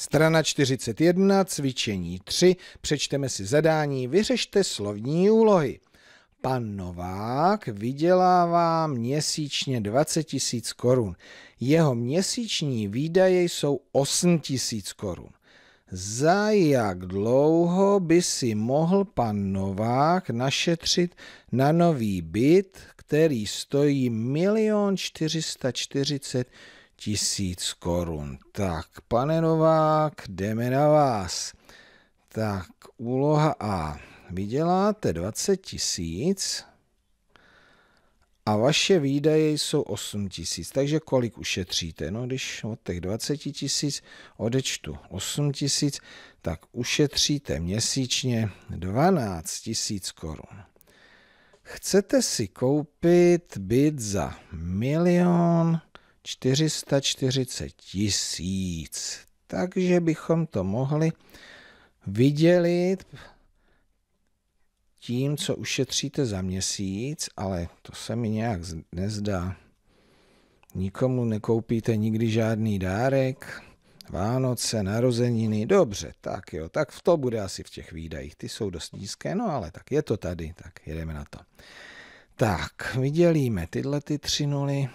Strana 41, cvičení 3, přečteme si zadání, vyřešte slovní úlohy. Pan Novák vydělává měsíčně 20 tisíc korun. Jeho měsíční výdaje jsou 8 tisíc korun. Za jak dlouho by si mohl pan Novák našetřit na nový byt, který stojí 1 440 000 tisíc korun. Tak, pane Novák, jdeme na vás. Tak, úloha A. Vyděláte 20 tisíc a vaše výdaje jsou 8 tisíc. Takže kolik ušetříte? No, když od těch 20 tisíc odečtu 8 tisíc, tak ušetříte měsíčně 12 tisíc korun. Chcete si koupit byt za milion 440 tisíc. Takže bychom to mohli vydělit tím, co ušetříte za měsíc, ale to se mi nějak nezdá. Nikomu nekoupíte nikdy žádný dárek, Vánoce, narozeniny, dobře, tak jo, tak v to bude asi v těch výdajích, ty jsou dost nízké, no ale tak je to tady, tak jedeme na to. Tak, vydělíme tyhle ty tři nuly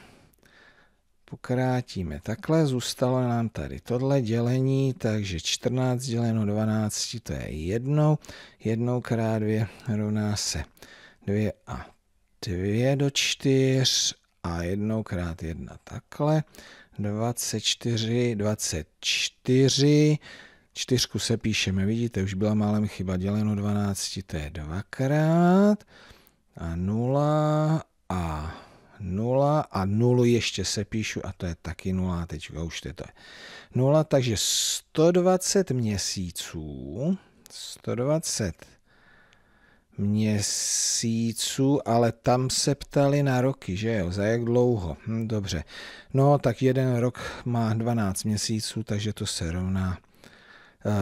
pokrátíme takhle, zůstalo nám tady tohle dělení, takže 14 děleno 12 to je jednou, jednou krát 2 rovná se 2 a 2 do 4 a jednou krát 1 takhle, 24, 24, čtyřku se píšeme, vidíte, už byla málem chyba, děleno 12 to je dvakrát a 0 a 0 a 0 ještě se píšu a to je taky 0, teď už to je 0, takže 120 měsíců, 120 měsíců, ale tam se ptali na roky, že jo, za jak dlouho, hm, dobře. No, tak jeden rok má 12 měsíců, takže to se rovná, uh,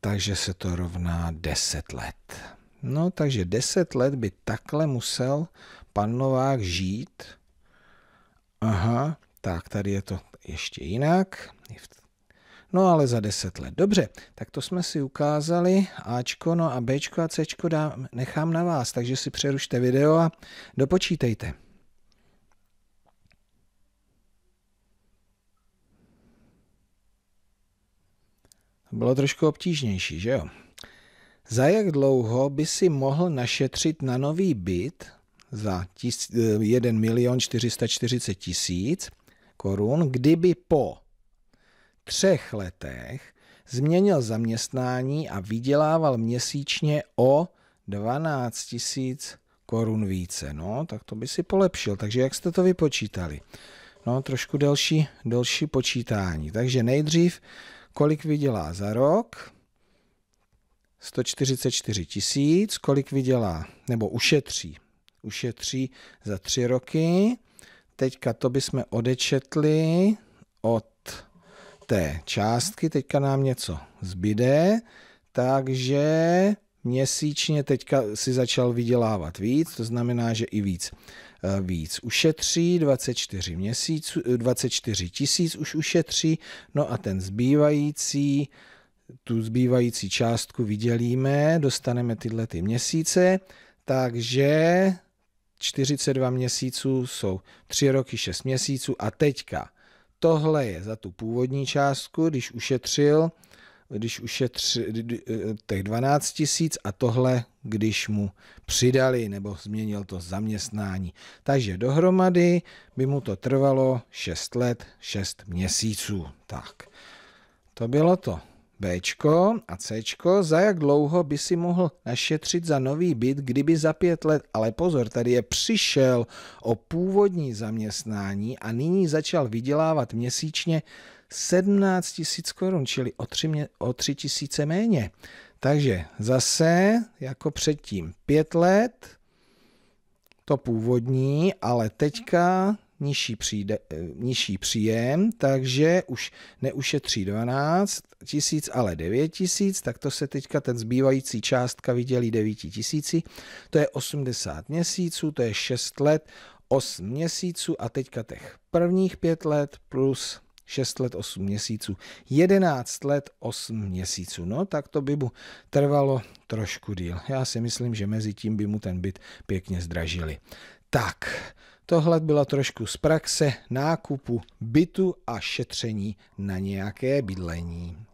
takže se to rovná 10 let. No, takže 10 let by takhle musel pan Novák žít. Aha, tak tady je to ještě jinak. No ale za 10 let. Dobře, tak to jsme si ukázali. Ačko, no a Bčko a Cčko dám, nechám na vás, takže si přerušte video a dopočítejte. Bylo trošku obtížnější, že jo? Za jak dlouho by si mohl našetřit na nový byt za 1 eh, milion 440 tisíc korun, kdyby po třech letech změnil zaměstnání a vydělával měsíčně o 12 tisíc korun více. No, tak to by si polepšil. Takže jak jste to vypočítali? No, trošku delší, delší počítání. Takže nejdřív, kolik vydělá za rok, 144 tisíc, kolik vydělá, nebo ušetří. Ušetří za tři roky. Teďka to bychom odečetli od té částky, teďka nám něco zbyde, takže měsíčně teďka si začal vydělávat víc, to znamená, že i víc eh, víc ušetří, 24 měsíců, 24 eh, tisíc už ušetří, no a ten zbývající tu zbývající částku vydělíme, dostaneme tyhle ty měsíce, takže 42 měsíců jsou 3 roky 6 měsíců a teďka tohle je za tu původní částku, když ušetřil, když ušetřil těch 12 tisíc a tohle, když mu přidali nebo změnil to zaměstnání. Takže dohromady by mu to trvalo 6 let, 6 měsíců. Tak, to bylo to. B a C, za jak dlouho by si mohl našetřit za nový byt, kdyby za pět let, ale pozor, tady je přišel o původní zaměstnání a nyní začal vydělávat měsíčně 17 tisíc korun, čili o 3, o 3 tisíce méně. Takže zase, jako předtím, pět let, to původní, ale teďka nižší, přijde, eh, nižší příjem, takže už neušetří 12 tisíc, ale 9 tisíc, tak to se teďka ten zbývající částka vydělí 9 tisíci, to je 80 měsíců, to je 6 let, 8 měsíců a teďka těch prvních 5 let plus 6 let 8 měsíců, 11 let 8 měsíců. No tak to by mu trvalo trošku díl. Já si myslím, že mezi tím by mu ten byt pěkně zdražili. Tak, tohle byla trošku z praxe nákupu bytu a šetření na nějaké bydlení.